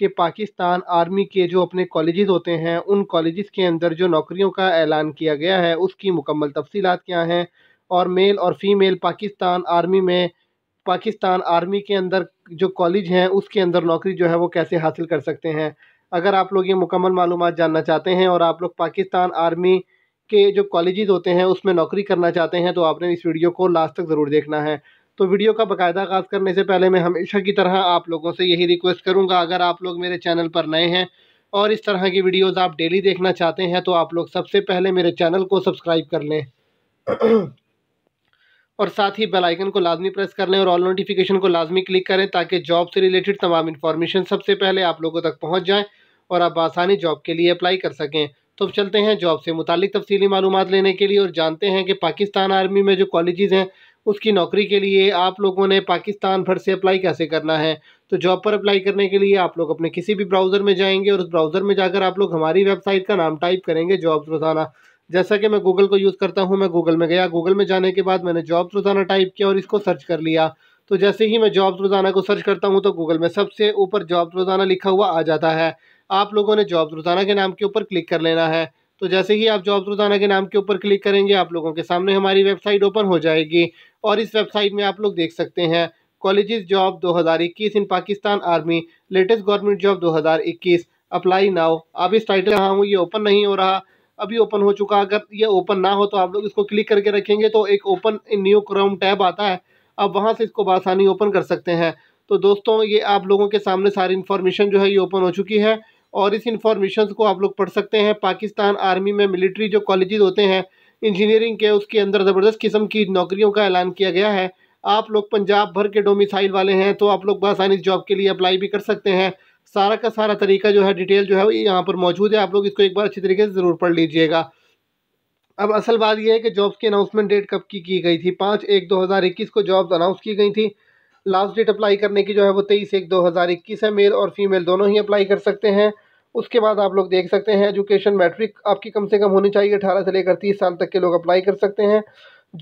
कि पाकिस्तान आर्मी के जो अपने कॉलेजेस होते हैं उन कॉलेजेस के अंदर जो नौकरियों का ऐलान किया गया है उसकी मुकम्मल तफसीत क्या हैं और मेल और फीमेल पाकिस्तान आर्मी में पाकिस्तान आर्मी के अंदर जो कॉलेज हैं उसके अंदर नौकरी जो है वो कैसे हासिल कर सकते हैं अगर आप लोग ये मुकम्मल मालूम जानना चाहते हैं और आप लोग पाकिस्तान आर्मी के जो कॉलेजेस होते हैं उसमें नौकरी करना चाहते हैं तो आपने इस वीडियो को लास्ट तक ज़रूर देखना है तो वीडियो का बाकायदा आगाज़ करने से पहले मैं हमेशा की तरह आप लोगों से यही रिक्वेस्ट करूँगा अगर आप लोग मेरे चैनल पर नए हैं और इस तरह की वीडियोस आप डेली देखना चाहते हैं तो आप लोग सबसे पहले मेरे चैनल को सब्सक्राइब कर लें और साथ ही बेल आइकन को लाजमी प्रेस कर लें और ऑल नोटिफिकेशन को लाजमी क्लिक करें ताकि जॉब से रिलेटेड तमाम इन्फॉर्मेशन सबसे पहले आप लोगों तक पहुँच जाएँ और आप आसानी जॉब के लिए अप्लाई कर सकें तो अब चलते हैं जॉब से मुतल तफसीली मालूम लेने के लिए और जानते हैं कि पाकिस्तान आर्मी में जो कॉलेजेस हैं उसकी नौकरी के लिए आप लोगों ने पाकिस्तान भर से अप्लाई कैसे करना है तो जॉब पर अप्लाई करने के लिए आप लोग अपने किसी भी ब्राउज़र में जाएंगे और उस ब्राउज़र में जाकर आप लोग हमारी वेबसाइट का नाम टाइप करेंगे जॉब्स रोज़ाना जैसा कि मैं गूगल को यूज़ करता हूँ मैं गूगल में गया गूगल में जाने के बाद मैंने जॉब्स रोज़ाना टाइप किया और इसको सर्च कर लिया तो जैसे ही मैं जॉब्स रोज़ाना को सर्च करता हूँ तो गूगल में सबसे ऊपर जॉब्स रोज़ाना लिखा हुआ आ जाता है आप लोगों ने जॉब्स रोज़ाना के नाम के ऊपर क्लिक कर लेना है तो जैसे ही आप जॉब्स रोज़ाना के नाम के ऊपर क्लिक करेंगे आप लोगों के सामने हमारी वेबसाइट ओपन हो जाएगी और इस वेबसाइट में आप लोग देख सकते हैं colleges job 2021 in Pakistan army latest government job 2021 apply now आप इस टाइटल कहाँ हूँ ये ओपन नहीं हो रहा अभी ओपन हो चुका अगर ये ओपन ना हो तो आप लोग इसको क्लिक करके रखेंगे तो एक ओपन न्यू क्रोम टैब आता है आप वहाँ से इसको बसानी ओपन कर सकते हैं तो दोस्तों ये आप लोगों के सामने सारी इन्फॉर्मेशन जो है ये ओपन हो चुकी है और इस इन्फॉर्मेशन को आप लोग पढ़ सकते हैं पाकिस्तान आर्मी में मिलिट्री जो कॉलेजेस होते हैं इंजीनियरिंग के उसके अंदर ज़बरदस्त किस्म की नौकरियों का ऐलान किया गया है आप लोग पंजाब भर के डोमिसाइल वाले हैं तो आप लोग बसानी जॉब के लिए अप्लाई भी कर सकते हैं सारा का सारा तरीका जो है डिटेल जो है यहाँ पर मौजूद है आप लोग इसको एक बार अच्छी तरीके से ज़रूर पढ़ लीजिएगा अब असल बात यह है कि जॉब्स की अनाउंसमेंट डेट कब की की गई थी पाँच एक दो हज़ार इक्कीस को जॉब्स अनाउंस की गई थी लास्ट डेट अप्लाई करने की जो है वो तेईस एक दो हज़ार इक्कीस है मेल और फीमेल दोनों ही अप्लाई कर सकते हैं उसके बाद आप लोग देख सकते हैं एजुकेशन मैट्रिक आपकी कम से कम होनी चाहिए अठारह से लेकर तीस साल तक के लोग अप्लाई कर सकते हैं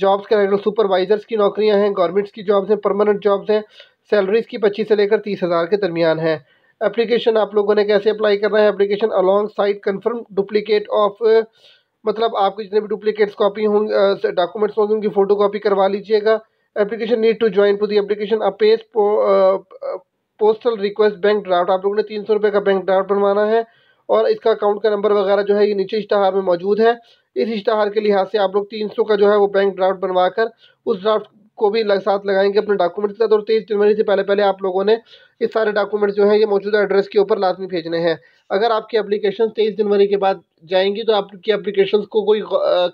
जॉब्स के रेगुलर सुपरवाइजर्स की नौकरियां हैं गवर्नमेंट्स की जॉब्स हैं परमानेंट जॉब्स हैं सैलरीज की पच्चीस से लेकर तीस हज़ार के दरमियान है एप्लीकेशन आप लोगों ने कैसे अप्लाई करना है application alongside confirm duplicate of मतलब आपके जितने भी डुप्लीकेट्स कॉपी होंगे डॉक्यूमेंट्स होंगे उनकी फ़ोटो कॉपी करवा लीजिएगा application need to join to the application page postal request bank draft आप लोगों ने तीन सौ रुपये का बैंक ड्राफ्ट बनवाना है और इसका अकाउंट का नंबर वगैरह जो है ये नीचे इश्तहार में मौजूद है इस इश्तहार के लिहाज से आप लोग तीन सौ का जो है वो बैंक ड्राफ्ट बनवा कर उस ड्राफ्ट को भी लग साथ लगाएंगे अपने डॉक्यूमेंट के साथ और तेईस जनवरी से पहले पहले आप लोगों ने ये सारे डॉक्यूमेंट्स जो है ये मौजूदा एड्रेस के ऊपर लाजमी भेजने हैं अगर आपकी एप्लीकेशन तेईस जनवरी के बाद जाएंगी तो आपकी एप्लीकेशन को कोई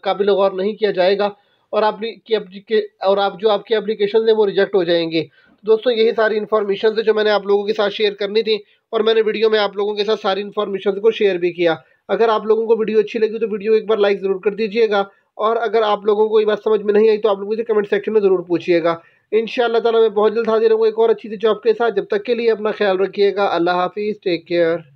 काबिल गौर नहीं किया जाएगा और आपकी और आप जो आपकी एप्लीकेशन है वो रिजेक्ट हो जाएंगी दोस्तों यही सारी इन्फॉर्मेशन है जो मैंने आप लोगों के साथ शेयर करनी थी और मैंने वीडियो में आप लोगों के साथ सारी इन्फॉर्मेशन को शेयर भी किया अगर आप लोगों को वीडियो अच्छी लगी तो वीडियो एक बार लाइक ज़रूर कर दीजिएगा और अगर आप लोगों को ये बात समझ में नहीं आई तो आप लोग मुझे कमेंट सेक्शन में ज़रूर पूछिएगा इन ताला मैं बहुत जल्द हाजिर हूँ एक और अच्छी सी जॉब के साथ जब तक के लिए अपना ख्याल रखिएगा अल्लाह हाफिज़ टेक केयर